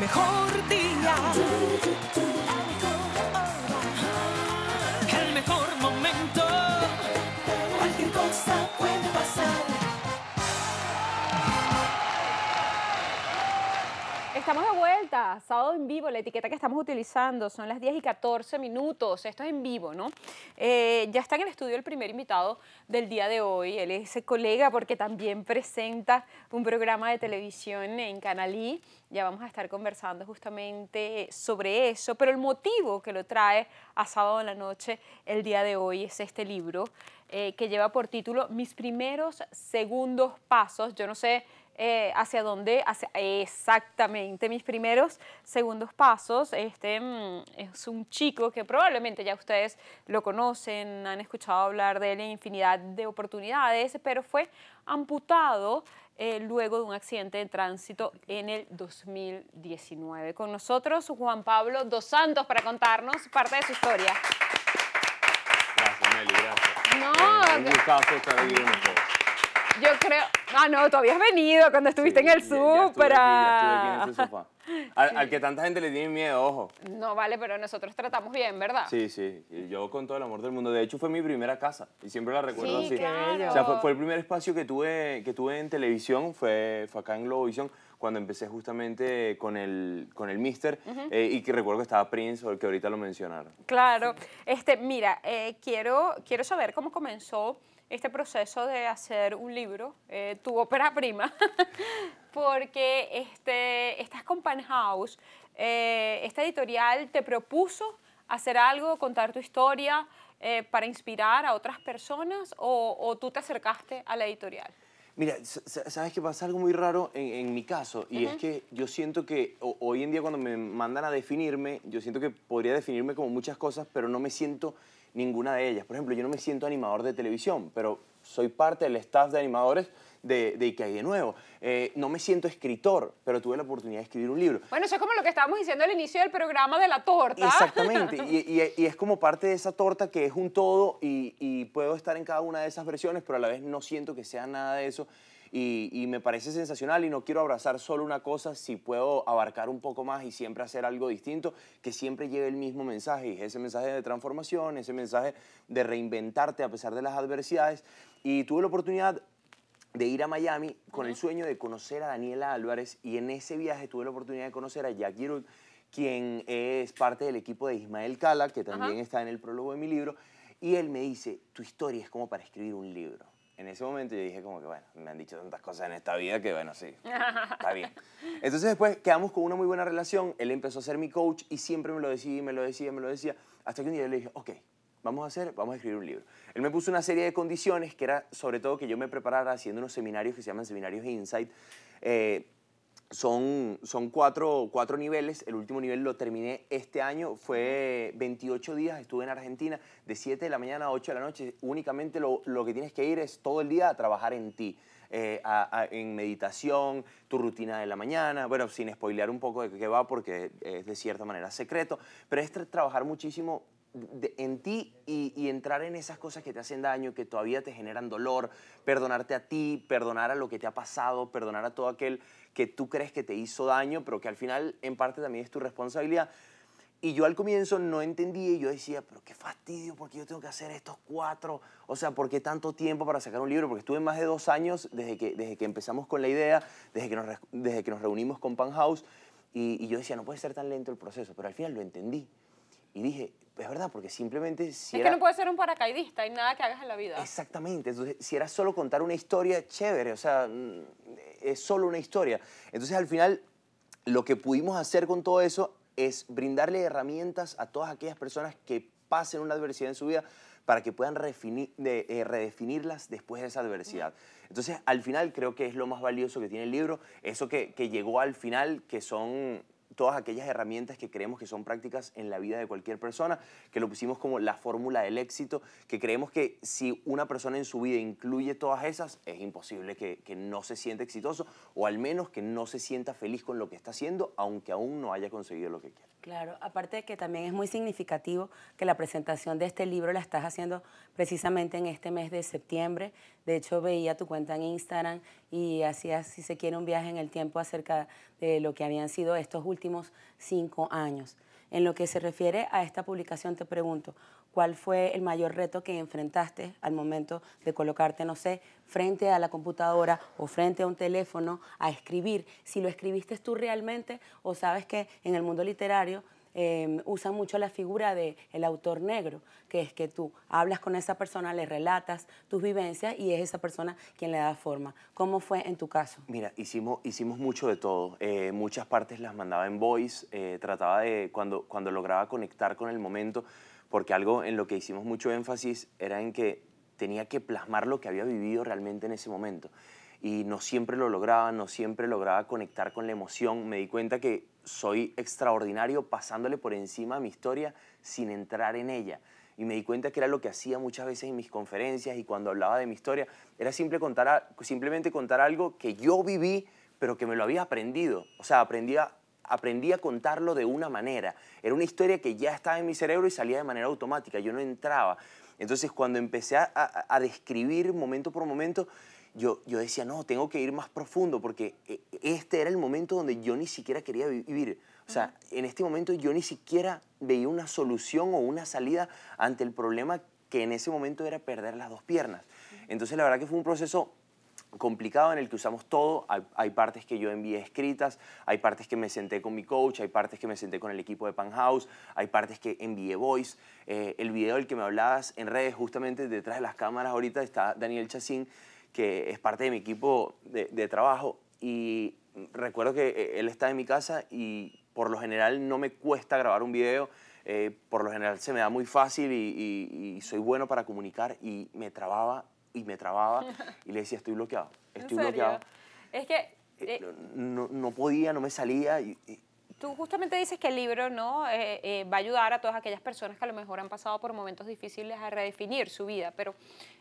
mejor Estamos de vuelta, sábado en vivo, la etiqueta que estamos utilizando son las 10 y 14 minutos, esto es en vivo, ¿no? Eh, ya está en el estudio el primer invitado del día de hoy, él es ese colega porque también presenta un programa de televisión en Canalí, ya vamos a estar conversando justamente sobre eso, pero el motivo que lo trae a sábado en la noche el día de hoy es este libro eh, que lleva por título Mis primeros segundos pasos, yo no sé eh, hacia dónde, hacia, exactamente mis primeros, segundos pasos. Este mm, es un chico que probablemente ya ustedes lo conocen, han escuchado hablar de él en infinidad de oportunidades, pero fue amputado eh, luego de un accidente de tránsito en el 2019. Con nosotros Juan Pablo Dos Santos para contarnos parte de su historia. Gracias, Meli, gracias. Eh, yo creo. Ah, no, tú habías venido cuando estuviste en el súper. Al, que tanta gente le tiene miedo, ojo. No, vale, pero nosotros tratamos bien, ¿verdad? Sí, sí. Yo con todo el amor del mundo. De hecho, fue mi primera casa y siempre la recuerdo sí, así. Claro. O sea, fue, el primer espacio que tuve, que tuve en televisión, fue, acá en Globovisión cuando empecé justamente con el, con el Mister eh, y que recuerdo que estaba Prince, o que ahorita lo mencionaron. Claro. Este, mira, eh, quiero, quiero saber cómo comenzó este proceso de hacer un libro, eh, tu ópera prima, porque este, estás con Panhouse, eh, esta editorial te propuso hacer algo, contar tu historia eh, para inspirar a otras personas o, tú te acercaste a la editorial. Mira, sabes que pasa algo muy raro en, mi caso y es que yo siento que hoy en día cuando me mandan a definirme, yo siento que podría definirme como muchas cosas, pero no me siento ninguna de ellas. Por ejemplo, yo no me siento animador de televisión, pero soy parte del staff de animadores de, de Ikea de nuevo. Eh, no me siento escritor, pero tuve la oportunidad de escribir un libro. Bueno, eso es como lo que estábamos diciendo al inicio del programa de la torta. Exactamente, y, es como parte de esa torta que es un todo y, y puedo estar en cada una de esas versiones, pero a la vez no siento que sea nada de eso y, me parece sensacional y no quiero abrazar solo una cosa, si puedo abarcar un poco más y siempre hacer algo distinto, que siempre lleve el mismo mensaje, ese mensaje de transformación, ese mensaje de reinventarte a pesar de las adversidades. Y tuve la oportunidad de ir a Miami con el sueño de conocer a Daniela Álvarez y en ese viaje tuve la oportunidad de conocer a Jack Giroud, quien es parte del equipo de Ismael Cala, que también está en el prólogo de mi libro, y él me dice, tu historia es como para escribir un libro en ese momento yo dije como que, bueno, me han dicho tantas cosas en esta vida que, bueno, sí, está bien. Entonces después quedamos con una muy buena relación, él empezó a ser mi coach y siempre me lo decía, me lo decía, me lo decía, hasta que un día yo le dije, ok, vamos a hacer, vamos a escribir un libro. Él me puso una serie de condiciones que era sobre todo que yo me preparara haciendo unos seminarios que se llaman seminarios Insight. Eh, son, son cuatro, cuatro, niveles. El último nivel lo terminé este año. Fue 28 días. Estuve en Argentina de 7 de la mañana a 8 de la noche. Únicamente lo, que tienes que ir es todo el día a trabajar en ti. Eh, en meditación, tu rutina de la mañana, bueno, sin spoilear un poco de qué va porque es de cierta manera secreto, pero es trabajar muchísimo en ti y, entrar en esas cosas que te hacen daño, que todavía te generan dolor, perdonarte a ti, perdonar a lo que te ha pasado, perdonar a todo aquel que tú crees que te hizo daño, pero que al final en parte también es tu responsabilidad. Y yo al comienzo no entendía y yo decía, pero qué fastidio, porque yo tengo que hacer estos cuatro, o sea, ¿por qué tanto tiempo para sacar un libro? Porque estuve más de dos años desde que, desde que empezamos con la idea, desde que nos, desde que nos reunimos con Panhouse y, y yo decía, no puede ser tan lento el proceso, pero al final lo entendí. Y dije, es verdad, porque simplemente si Es que no puedes ser un paracaidista, hay nada que hagas en la vida. Exactamente, entonces si era solo contar una historia, chévere, o sea, mm, es solo una historia. Entonces al final, lo que pudimos hacer con todo eso es brindarle herramientas a todas aquellas personas que pasen una adversidad en su vida para que puedan eh, redefinirlas después de esa adversidad. Entonces, al final creo que es lo más valioso que tiene el libro, eso que llegó al final, que son todas aquellas herramientas que creemos que son prácticas en la vida de cualquier persona, que lo pusimos como la fórmula del éxito, que creemos que si una persona en su vida incluye todas esas, es imposible que, que no se sienta exitoso o al menos que no se sienta feliz con lo que está haciendo, aunque aún no haya conseguido lo que quiere. Claro, aparte de que también es muy significativo que la presentación de este libro la estás haciendo precisamente en este mes de septiembre. De hecho, veía tu cuenta en Instagram y hacías, si se quiere, un viaje en el tiempo acerca de lo que habían sido estos últimos cinco años. En lo que se refiere a esta publicación, te pregunto, ¿Cuál fue el mayor reto que enfrentaste al momento de colocarte, no sé, frente a la computadora o frente a un teléfono a escribir? Si lo escribiste tú realmente o sabes que en el mundo literario em, usan mucho la figura del el autor negro, que es que tú hablas con esa persona, le relatas tus vivencias y es esa persona quien le da forma. ¿Cómo fue en tu caso? Mira, hicimos, hicimos mucho de todo. Eh, muchas partes las mandaba en voice, eh, trataba de, cuando, cuando lograba conectar con el momento, porque algo en lo que hicimos mucho énfasis era en que tenía que plasmar lo que había vivido realmente en ese momento. Y no siempre lo lograba, no siempre lograba conectar con la emoción. Me di cuenta que soy extraordinario pasándole por encima a mi historia sin entrar en ella. Y me di cuenta que era lo que hacía muchas veces en mis conferencias y cuando hablaba de mi historia. Era simple contar, simplemente contar algo que yo viví, pero que me lo había aprendido. O sea, aprendía aprendí a contarlo de una manera. Era una historia que ya estaba en mi cerebro y salía de manera automática, yo no entraba. Entonces cuando empecé a, a, describir momento por momento, yo, yo decía, no, tengo que ir más profundo porque eh, este era el momento donde yo ni siquiera quería vivir. O sea, en este momento yo ni siquiera veía una solución o una salida ante el problema que en ese momento era perder las dos piernas. Entonces la verdad que fue un proceso complicado en el que usamos todo. Hay, partes que yo envié escritas, hay partes que me senté con mi coach, hay partes que me senté con el equipo de Panhouse, hay partes que envié voice. Eh, el video del que me hablabas en redes, justamente detrás de las cámaras ahorita está Daniel Chacín, que es parte de mi equipo de, trabajo. Y recuerdo que eh, él está en mi casa y por lo general no me cuesta grabar un video. Eh, por lo general se me da muy fácil y soy bueno para comunicar y me trababa y me trababa y le decía, estoy bloqueado, estoy bloqueado. Es que... Eh, eh, no, podía, no me salía y Tú justamente dices que el libro ¿no? Eh, eh, va a ayudar a todas aquellas personas que a lo mejor han pasado por momentos difíciles a redefinir su vida, pero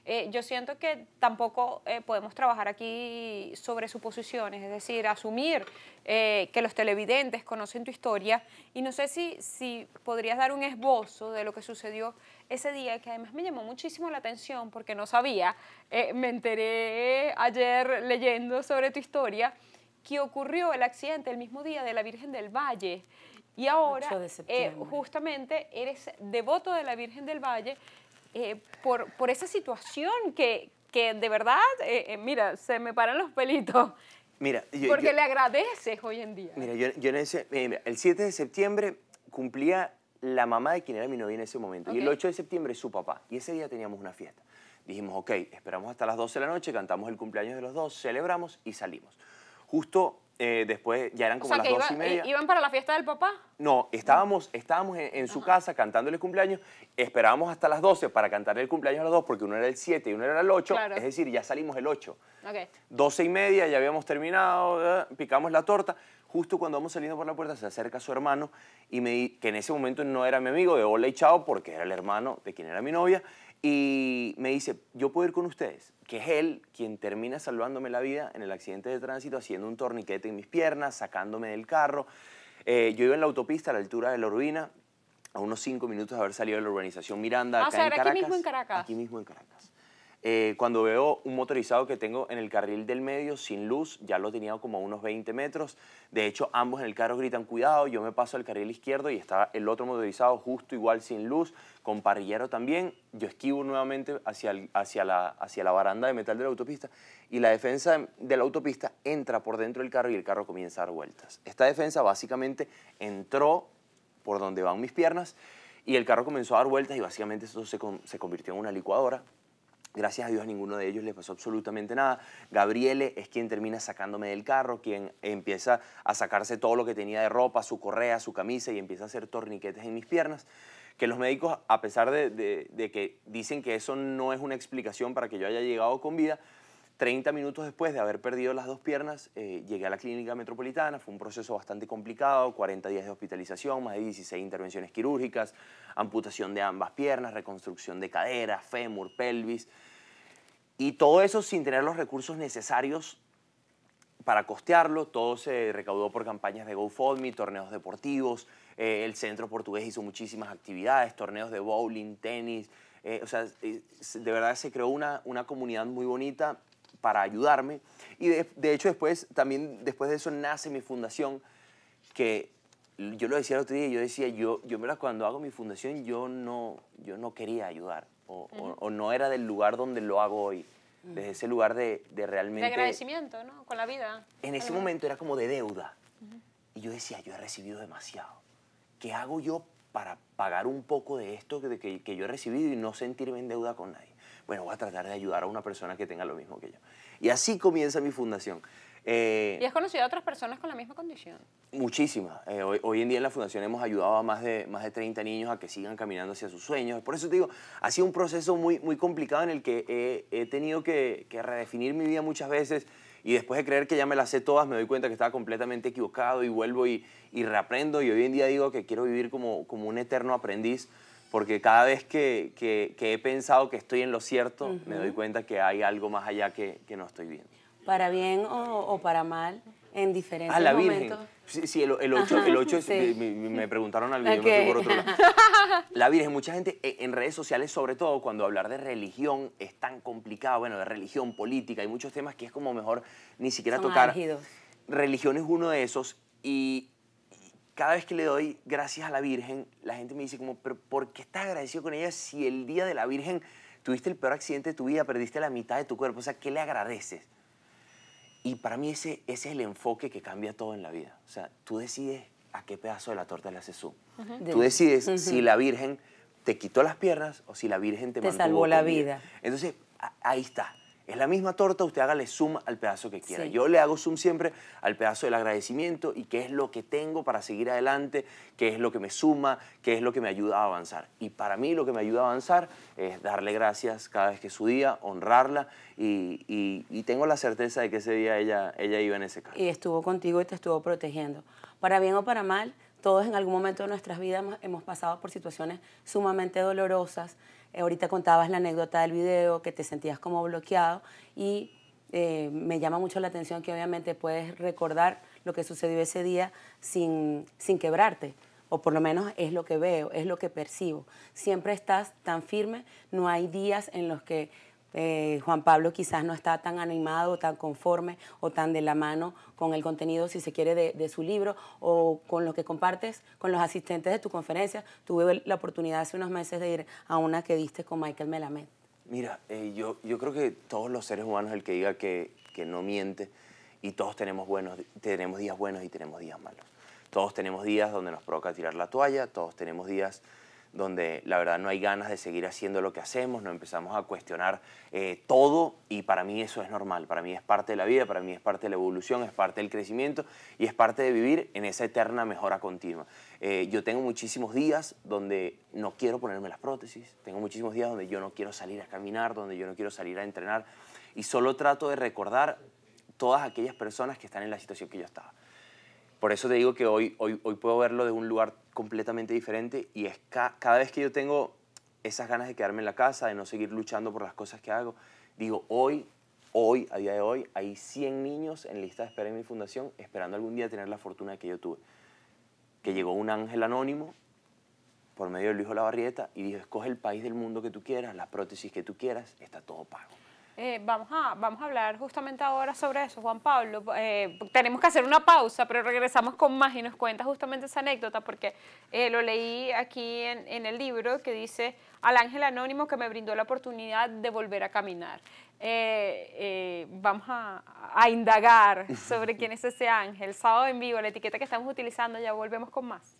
eh, yo siento que tampoco podemos trabajar aquí sobre suposiciones, es decir, asumir que los televidentes conocen tu historia y no sé si, si podrías dar un esbozo de lo que sucedió ese día, que además me llamó muchísimo la atención porque no sabía, me enteré ayer leyendo sobre tu historia que ocurrió el accidente el mismo día de la Virgen del Valle. Y ahora, eh, justamente, eres devoto de la Virgen del Valle eh, por, por, esa situación que, que de verdad, eh, mira, se me paran los pelitos. Mira, porque le agradeces hoy en día. Mira, yo, yo mira, el 7 de septiembre cumplía la mamá de quien era mi novia en ese momento. Y el 8 de septiembre su papá. Y ese día teníamos una fiesta. Dijimos, ok, esperamos hasta las 12 de la noche, cantamos el cumpleaños de los dos, celebramos y salimos justo eh, después ya eran como las dos y media. ¿Iban para la fiesta del papá? No, estábamos, estábamos en, su casa cantándole el cumpleaños, esperábamos hasta las 12 para cantarle el cumpleaños a las dos, porque uno era el 7 y uno era el 8, es decir, ya salimos el 8. Doce 12 y media, ya habíamos terminado, eh, picamos la torta. Justo cuando vamos saliendo por la puerta se acerca su hermano y me que en ese momento no era mi amigo de hola y chao porque era el hermano de quien era mi novia y me dice, yo puedo ir con ustedes, que es él quien termina salvándome la vida en el accidente de tránsito, haciendo un torniquete en mis piernas, sacándome del carro. Eh, yo iba en la autopista a la altura de la Urbina, a unos cinco minutos de haber salido de la urbanización Miranda. Ah, acá aquí mismo en Caracas. Aquí mismo en Caracas. Eh, cuando veo un motorizado que tengo en el carril del medio sin luz, ya lo tenía como a unos 20 metros. De hecho, ambos en el carro gritan cuidado, yo me paso al carril izquierdo y está el otro motorizado justo igual sin luz, con parrillero también. Yo esquivo nuevamente hacia, hacia, la, hacia la baranda de metal de la autopista y la defensa de la autopista entra por dentro del carro y el carro comienza a dar vueltas. Esta defensa básicamente entró por donde van mis piernas y el carro comenzó a dar vueltas y básicamente eso se convirtió en una licuadora. Gracias a Dios a ninguno de ellos les pasó absolutamente nada. Gabriele es quien termina sacándome del carro, quien empieza a sacarse todo lo que tenía de ropa, su correa, su camisa y empieza a hacer torniquetes en mis piernas. Que los médicos, a pesar de, de que dicen que eso no es una explicación para que yo haya llegado con vida, 30 minutos después de haber perdido las dos piernas, eh, llegué a la clínica metropolitana, fue un proceso bastante complicado, 40 días de hospitalización, más de 16 intervenciones quirúrgicas, amputación de ambas piernas, reconstrucción de cadera, fémur, pelvis, y todo eso sin tener los recursos necesarios para costearlo, todo se recaudó por campañas de GoFundMe, torneos deportivos, eh, el centro portugués hizo muchísimas actividades, torneos de bowling, tenis, eh, o sea, de verdad se creó una, una comunidad muy bonita para ayudarme. Y de, hecho después, también después de eso nace mi fundación, que yo lo decía el otro día, yo decía, yo, yo cuando hago mi fundación yo no, yo no quería ayudar, o, no era del lugar donde lo hago hoy, mm. desde ese lugar de, de, realmente... De agradecimiento, ¿no? Con la vida. En ese momento era como de deuda. Y yo decía, yo he recibido demasiado. ¿Qué hago yo para pagar un poco de esto que, que yo he recibido y no sentirme en deuda con nadie? bueno, voy a tratar de ayudar a una persona que tenga lo mismo que yo. Y así comienza mi fundación. Eh, ¿Y has conocido a otras personas con la misma condición? Muchísimas. Eh, hoy, en día en la fundación hemos ayudado a más de, más de 30 niños a que sigan caminando hacia sus sueños. Por eso te digo, ha sido un proceso muy, muy complicado en el que he, tenido que, redefinir mi vida muchas veces y después de creer que ya me las sé todas, me doy cuenta que estaba completamente equivocado y vuelvo y, reaprendo y hoy en día digo que quiero vivir como un eterno aprendiz porque cada vez que, he pensado que estoy en lo cierto, me doy cuenta que hay algo más allá que, no estoy viendo. Para bien o, para mal, en diferentes ah, la Virgen. Sí, el, 8, el 8 me, preguntaron algo por otro lado. La Virgen, mucha gente eh, en redes sociales, sobre todo cuando hablar de religión es tan complicado, bueno, de religión, política, hay muchos temas que es como mejor ni siquiera tocar. Religión es uno de esos y cada vez que le doy gracias a la Virgen, la gente me dice como, pero ¿por qué estás agradecido con ella si el día de la Virgen tuviste el peor accidente de tu vida, perdiste la mitad de tu cuerpo? O sea, ¿qué le agradeces? Y para mí ese, es el enfoque que cambia todo en la vida. O sea, tú decides a qué pedazo de la torta le haces su. Tú decides si la Virgen te quitó las piernas o si la Virgen te, salvó la vida. Entonces, ahí está. Es la misma torta, usted hágale zoom al pedazo que quiera. Yo le hago zoom siempre al pedazo del agradecimiento y qué es lo que tengo para seguir adelante, qué es lo que me suma, qué es lo que me ayuda a avanzar. Y para mí lo que me ayuda a avanzar es darle gracias cada vez que su día, honrarla y, tengo la certeza de que ese día ella, ella iba en ese carro. Y estuvo contigo y te estuvo protegiendo. Para bien o para mal, todos en algún momento de nuestras vidas hemos pasado por situaciones sumamente dolorosas eh, ahorita contabas la anécdota del video, que te sentías como bloqueado y eh, me llama mucho la atención que obviamente puedes recordar lo que sucedió ese día sin, sin quebrarte, o por lo menos es lo que veo, es lo que percibo. Siempre estás tan firme, no hay días en los que eh, Juan Pablo quizás no está tan animado, tan conforme o tan de la mano con el contenido, si se quiere, de, su libro o con lo que compartes con los asistentes de tu conferencia. Tuve la oportunidad hace unos meses de ir a una que diste con Michael Melamed. Mira, eh, yo, yo creo que todos los seres humanos, el que diga que, no miente, y todos tenemos, buenos, tenemos días buenos y tenemos días malos. Todos tenemos días donde nos provoca tirar la toalla, todos tenemos días donde la verdad no hay ganas de seguir haciendo lo que hacemos, no empezamos a cuestionar eh, todo y para mí eso es normal, para mí es parte de la vida, para mí es parte de la evolución, es parte del crecimiento y es parte de vivir en esa eterna mejora continua. Eh, yo tengo muchísimos días donde no quiero ponerme las prótesis, tengo muchísimos días donde yo no quiero salir a caminar, donde yo no quiero salir a entrenar y solo trato de recordar todas aquellas personas que están en la situación que yo estaba. Por eso te digo que hoy, hoy, hoy puedo verlo de un lugar completamente diferente y es cada vez que yo tengo esas ganas de quedarme en la casa, de no seguir luchando por las cosas que hago, digo, hoy, hoy, a día de hoy, hay 100 niños en lista de espera en mi fundación esperando algún día tener la fortuna que yo tuve. Que llegó un ángel anónimo por medio de Luis Olavarrieta y dijo, escoge el país del mundo que tú quieras, las prótesis que tú quieras, está todo pago. Eh, vamos, a, vamos a hablar justamente ahora sobre eso, Juan Pablo. Eh, tenemos que hacer una pausa, pero regresamos con más y nos cuenta justamente esa anécdota, porque eh, lo leí aquí en, el libro que dice al ángel anónimo que me brindó la oportunidad de volver a caminar. vamos a, a indagar sobre quién es ese ángel. Sábado en vivo, la etiqueta que estamos utilizando, ya volvemos con más.